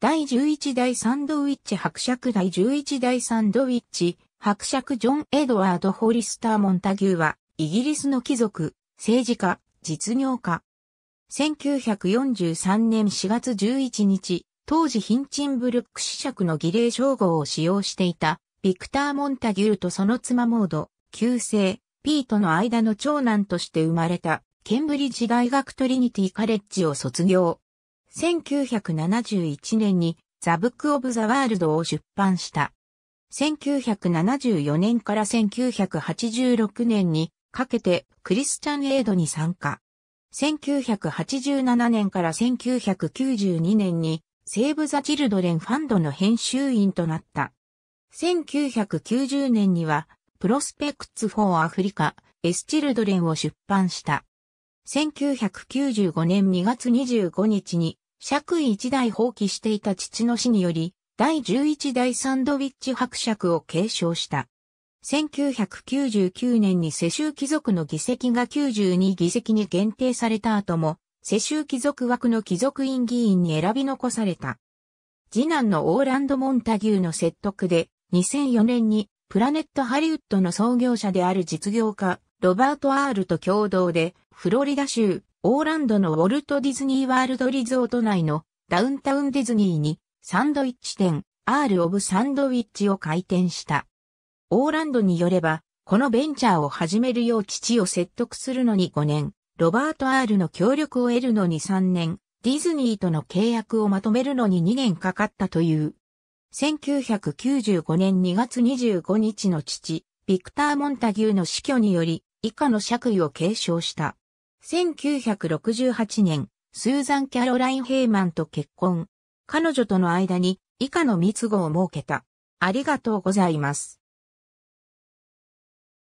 第11代サンドウィッチ伯爵第11代サンドウィッチ伯爵ジョン・エドワード・ホリスター・モンタギューはイギリスの貴族、政治家、実業家。1943年4月11日、当時ヒンチンブルック子爵の儀礼称号を使用していたビクター・モンタギューとその妻モード、旧姓、ピートの間の長男として生まれたケンブリッジ大学トリニティ・カレッジを卒業。1971年にザ・ブック・オブ・ザ・ワールドを出版した。1974年から1986年にかけてクリスチャン・エイドに参加。1987年から1992年にセーブ・ザ・チルドレン・ファンドの編集員となった。1990年にはプロスペクツ・フォー・アフリカ・エス・チルドレンを出版した。1995年2月25日に、爵位一代放棄していた父の死により、第11代サンドウィッチ伯爵を継承した。1999年に世襲貴族の議席が92議席に限定された後も、世襲貴族枠の貴族院議員に選び残された。次男のオーランド・モンタギューの説得で、2004年にプラネットハリウッドの創業者である実業家、ロバート・アールと共同で、フロリダ州、オーランドのウォルト・ディズニー・ワールド・リゾート内のダウンタウン・ディズニーに、サンドイッチ店、アール・オブ・サンドウィッチを開店した。オーランドによれば、このベンチャーを始めるよう父を説得するのに5年、ロバート・アールの協力を得るのに3年、ディズニーとの契約をまとめるのに2年かかったという。1995年2月25日の父、ビクター・モンタギューの死去により、以下の爵位を継承した。1968年、スーザン・キャロライン・ヘイマンと結婚。彼女との間に以下の密語を設けた。ありがとうございます。